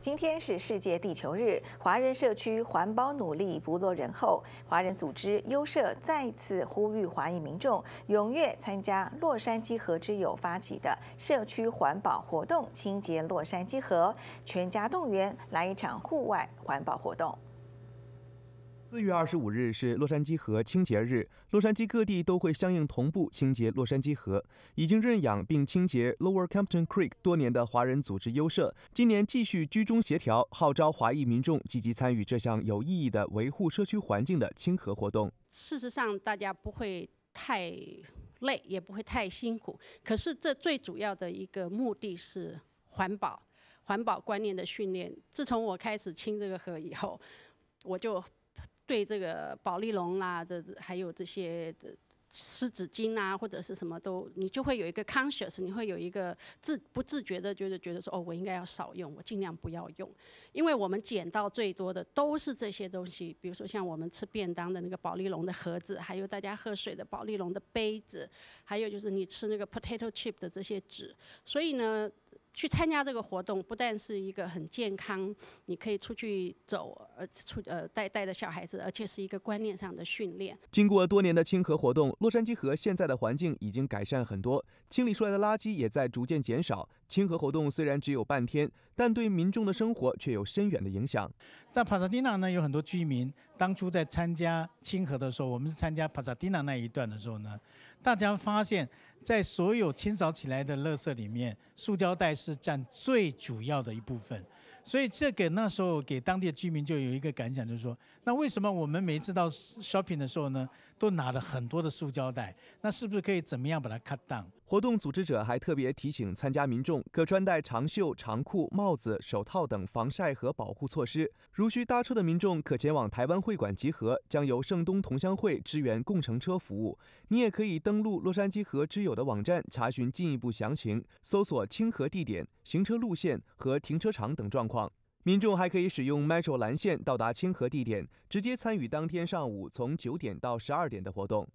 今天是世界地球日，华人社区环保努力不落人后。华人组织优社再次呼吁华裔民众踊跃参加洛杉矶河之友发起的社区环保活动——清洁洛杉矶河，全家动员来一场户外环保活动。四月二十五日是洛杉矶河清洁日，洛杉矶各地都会相应同步清洁洛杉矶河。已经认养并清洁 Lower Campton Creek 多年的华人组织优社，今年继续居中协调，号召华裔民众积极参与这项有意义的维护社区环境的清河活动。事实上，大家不会太累，也不会太辛苦。可是，这最主要的一个目的是环保，环保观念的训练。自从我开始清这个河以后，我就。对这个宝丽龙啦，这还有这些湿纸巾啊，或者是什么都，你就会有一个 conscious，你会有一个自不自觉的，就是觉得说，哦，我应该要少用，我尽量不要用，因为我们捡到最多的都是这些东西，比如说像我们吃便当的那个宝丽龙的盒子，还有大家喝水的宝丽龙的杯子，还有就是你吃那个 potato chip 的这些纸，所以呢。去参加这个活动，不但是一个很健康，你可以出去走，呃，出呃带带着小孩子，而且是一个观念上的训练。经过多年的清河活动，洛杉矶河现在的环境已经改善很多，清理出来的垃圾也在逐渐减少。清河活动虽然只有半天，但对民众的生活却有深远的影响。在帕萨蒂纳呢，有很多居民。当初在参加清河的时候，我们是参加帕萨蒂纳那一段的时候呢，大家发现，在所有清扫起来的垃圾里面，塑胶袋是占最主要的一部分。所以，这个那时候给当地的居民就有一个感想，就是说，那为什么我们每次到 shopping 的时候呢，都拿了很多的塑胶袋？那是不是可以怎么样把它 cut down？活动组织者还特别提醒参加民众，可穿戴长袖、长裤、帽子、手套等防晒和保护措施。如需搭车的民众，可前往台湾会馆集合，将由圣东同乡会支援共乘车服务。你也可以登录洛杉矶河之友的网站查询进一步详情，搜索清河地点、行车路线和停车场等状。民众还可以使用 Metro 蓝线到达清河地点，直接参与当天上午从九点到十二点的活动。